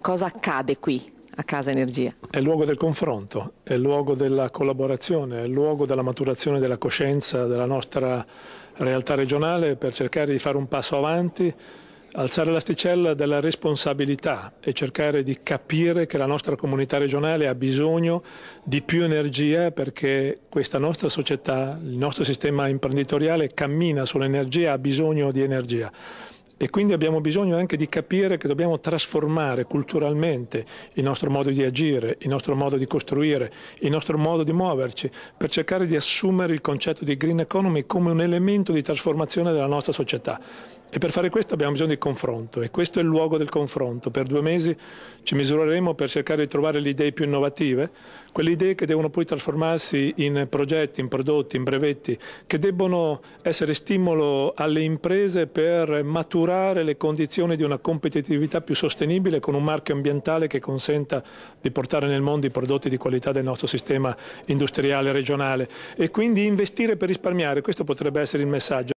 Cosa accade qui? a Casa Energia? È il luogo del confronto, è il luogo della collaborazione, è il luogo della maturazione della coscienza della nostra realtà regionale per cercare di fare un passo avanti, alzare l'asticella della responsabilità e cercare di capire che la nostra comunità regionale ha bisogno di più energia perché questa nostra società, il nostro sistema imprenditoriale cammina sull'energia, ha bisogno di energia e quindi abbiamo bisogno anche di capire che dobbiamo trasformare culturalmente il nostro modo di agire, il nostro modo di costruire, il nostro modo di muoverci per cercare di assumere il concetto di green economy come un elemento di trasformazione della nostra società. E per fare questo abbiamo bisogno di confronto e questo è il luogo del confronto. Per due mesi ci misureremo per cercare di trovare le idee più innovative, quelle idee che devono poi trasformarsi in progetti, in prodotti, in brevetti, che debbono essere stimolo alle imprese per maturare le condizioni di una competitività più sostenibile con un marchio ambientale che consenta di portare nel mondo i prodotti di qualità del nostro sistema industriale regionale e quindi investire per risparmiare, questo potrebbe essere il messaggio.